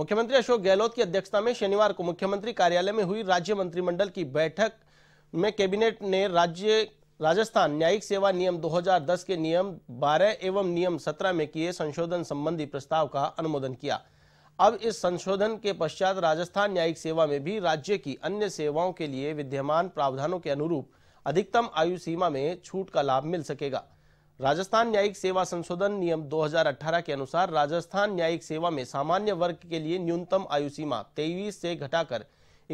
मुख्यमंत्री अशोक गहलोत की अध्यक्षता में शनिवार को मुख्यमंत्री कार्यालय में हुई राज्य मंत्रिमंडल की बैठक में कैबिनेट ने राज्य राजस्थान न्यायिक सेवा नियम 2010 के नियम 12 एवं नियम 17 में किए संशोधन संबंधी प्रस्ताव का अनुमोदन किया अब इस संशोधन के पश्चात राजस्थान न्यायिक सेवा में भी राज्य की अन्य सेवाओं के लिए विद्यमान प्रावधानों के अनुरूप अधिकतम आयु सीमा में छूट का लाभ मिल सकेगा राजस्थान न्यायिक सेवा संशोधन नियम 2018 के अनुसार राजस्थान न्यायिक सेवा में सामान्य वर्ग के लिए न्यूनतम आयु सीमा 23 से घटाकर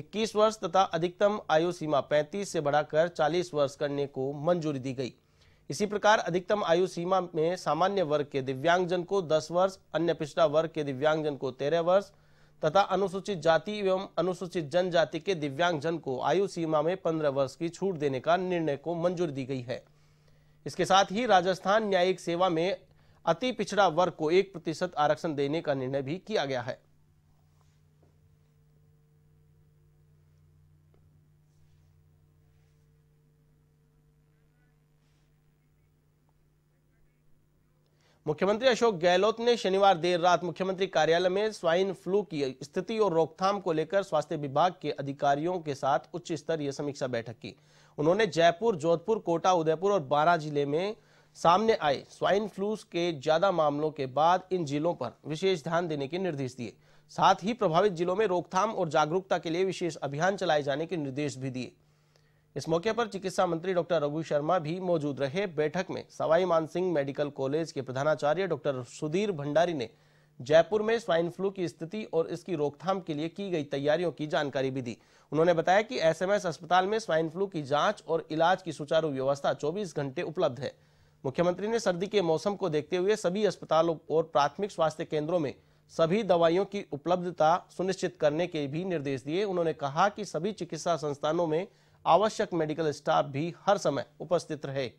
21 वर्ष तथा अधिकतम आयु सीमा 35 से बढ़ाकर 40 वर्ष करने को मंजूरी दी गई इसी प्रकार अधिकतम आयु सीमा में सामान्य वर्ग के दिव्यांगजन को 10 वर्ष अन्य पिछड़ा वर्ग के दिव्यांगजन को तेरह वर्ष तथा अनुसूचित जाति एवं अनुसूचित जनजाति के दिव्यांगजन को आयु सीमा में पंद्रह वर्ष की छूट देने का निर्णय को मंजूरी दी गई है इसके साथ ही राजस्थान न्यायिक सेवा में अति पिछड़ा वर्ग को एक प्रतिशत आरक्षण देने का निर्णय भी किया गया है मुख्यमंत्री अशोक गहलोत ने शनिवार देर रात मुख्यमंत्री कार्यालय में स्वाइन फ्लू की स्थिति और रोकथाम को लेकर स्वास्थ्य विभाग के अधिकारियों के साथ उच्च स्तरीय समीक्षा बैठक की उन्होंने जयपुर जोधपुर कोटा उदयपुर और बारा जिले में सामने आए स्वाइन फ्लू के ज्यादा मामलों के बाद इन जिलों पर विशेष ध्यान देने के निर्देश दिए साथ ही प्रभावित जिलों में रोकथाम और जागरूकता के लिए विशेष अभियान चलाए जाने के निर्देश भी दिए इस मौके पर चिकित्सा मंत्री डॉक्टर रघु शर्मा भी मौजूद रहे बैठक में सवाई मानसिंह मेडिकल कॉलेज के प्रधानाचार्य डॉक्टर सुधीर भंडारी ने जयपुर में स्वाइन फ्लू की स्थिति और इसकी रोकथाम के लिए की गई तैयारियों की जानकारी भी दी उन्होंने बताया कि एसएमएस अस्पताल में स्वाइन फ्लू की जांच और इलाज की सुचारू व्यवस्था 24 घंटे उपलब्ध है मुख्यमंत्री ने सर्दी के मौसम को देखते हुए सभी अस्पतालों और प्राथमिक स्वास्थ्य केंद्रों में सभी दवाइयों की उपलब्धता सुनिश्चित करने के भी निर्देश दिए उन्होंने कहा कि सभी चिकित्सा संस्थानों में आवश्यक मेडिकल स्टाफ भी हर समय उपस्थित रहे